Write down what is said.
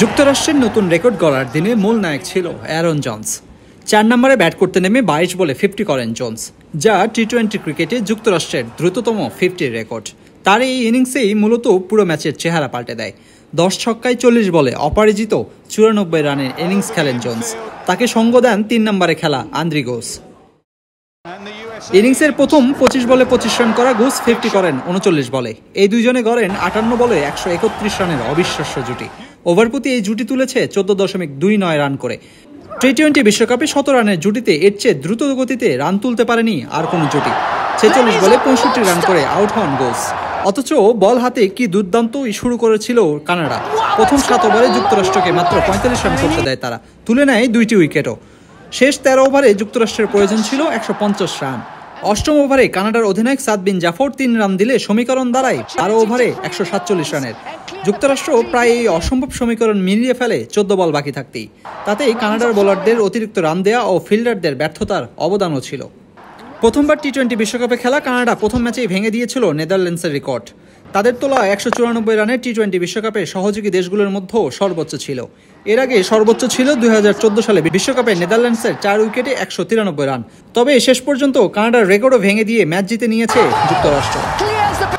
যুক্তরাষ্ট্রের নতুন রেকর্ড গড়ার দিনে মূল নায়ক ছিল অ্যারন জন্স চার নম্বরে ব্যাট করতে নেমে বাইশ বলে ফিফটি করেন জোন্স যা টি টোয়েন্টি ক্রিকেটে যুক্তরাষ্ট্রের দ্রুততম ফিফটির রেকর্ড তার এই ইনিংসেই মূলত পুরো ম্যাচের চেহারা পাল্টে দেয় দশ ছক্কায় চল্লিশ বলে অপরাজিত চুরানব্বই রানের ইনিংস খেলেন জোন্স তাকে সঙ্গ দেন তিন নম্বরে খেলা আন্দ্রিগোস ইনিংসের প্রথম পঁচিশ বলে পঁচিশ রান করা ঘুষ ফিফটি করেন উনচল্লিশ বলে এই দুইজনে গড়েন আটান্ন বলে একশো একত্রিশ রানের অবিশ্বাস্য জুটি ওভার প্রতি এই জুটি তুলেছে চোদ্দ দশমিক দুই নয় রান করে টি টোয়েন্টি বিশ্বকাপে শত রানের জুটিতে এর চেয়ে দ্রুত গতিতে রান তুলতে পারেনি আর কোনো জুটি ছেচল্লিশ বলে পঁয়ষট্টি রান করে আউট হন গোস অথচ বল হাতে কি দুর্দান্তই শুরু করেছিল কানাডা প্রথম সাত ওভারে যুক্তরাষ্ট্রকে মাত্র পঁয়তাল্লিশ রান করতে দেয় তারা তুলে নেয় দুইটি উইকেটও শেষ তেরো ওভারে যুক্তরাষ্ট্রের প্রয়োজন ছিল একশো রান অষ্টম ওভারে কানাডার অধিনায়ক সাদবিন জাফর তিন রান দিলে সমীকরণ দাঁড়ায় তেরো ওভারে একশো সাতচল্লিশ রানের যুক্তরাষ্ট্র প্রায় এই অসম্ভব সমীকরণ মিলিয়ে ফেলে চোদ্দ বল বাকি থাকতেই তাতেই কানাডার বোলারদের অতিরিক্ত রান দেয়া ও ফিল্ডারদের ব্যর্থতার অবদানও ছিল প্রথমবার টি টোয়েন্টি বিশ্বকাপে খেলা কানাডা প্রথম ম্যাচেই ভেঙে দিয়েছিল নেদারল্যান্ডসের রেকর্ড তাদের তোলা একশো চুরানব্বই রানে টি টোয়েন্টি বিশ্বকাপে সহযোগী দেশগুলোর মধ্যেও সর্বোচ্চ ছিল এর আগে সর্বোচ্চ ছিল দুই সালে বিশ্বকাপে নেদারল্যান্ডসের চার উইকেটে একশো তিরানব্বই রান তবে শেষ পর্যন্ত কানাডার রেকর্ডও ভেঙে দিয়ে ম্যাচ জিতে নিয়েছে যুক্তরাষ্ট্র